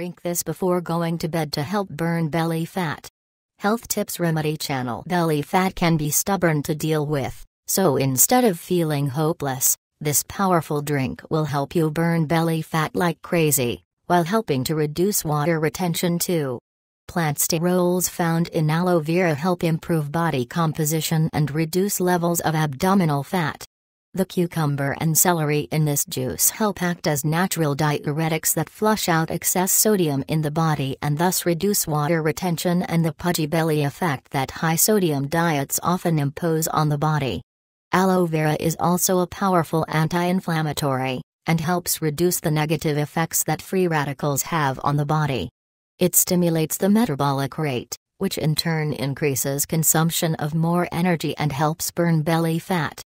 Drink this before going to bed to help burn belly fat. Health Tips Remedy Channel Belly fat can be stubborn to deal with, so instead of feeling hopeless, this powerful drink will help you burn belly fat like crazy, while helping to reduce water retention too. Plant sterols found in aloe vera help improve body composition and reduce levels of abdominal fat. The cucumber and celery in this juice help act as natural diuretics that flush out excess sodium in the body and thus reduce water retention and the pudgy belly effect that high sodium diets often impose on the body. Aloe vera is also a powerful anti inflammatory and helps reduce the negative effects that free radicals have on the body. It stimulates the metabolic rate, which in turn increases consumption of more energy and helps burn belly fat.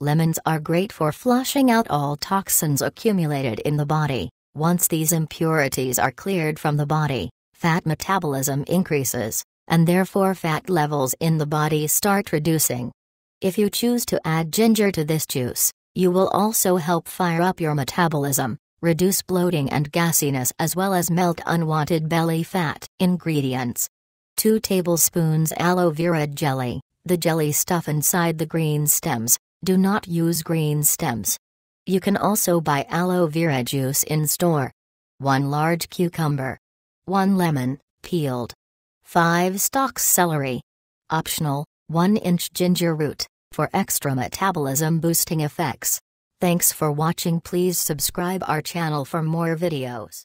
Lemons are great for flushing out all toxins accumulated in the body. Once these impurities are cleared from the body, fat metabolism increases, and therefore fat levels in the body start reducing. If you choose to add ginger to this juice, you will also help fire up your metabolism, reduce bloating and gassiness as well as melt unwanted belly fat. Ingredients 2 tablespoons aloe vera jelly, the jelly stuff inside the green stems, do not use green stems. You can also buy aloe vera juice in store. 1 large cucumber. 1 lemon, peeled. 5 stalks celery. Optional, 1 inch ginger root, for extra metabolism boosting effects. Thanks for watching please subscribe our channel for more videos.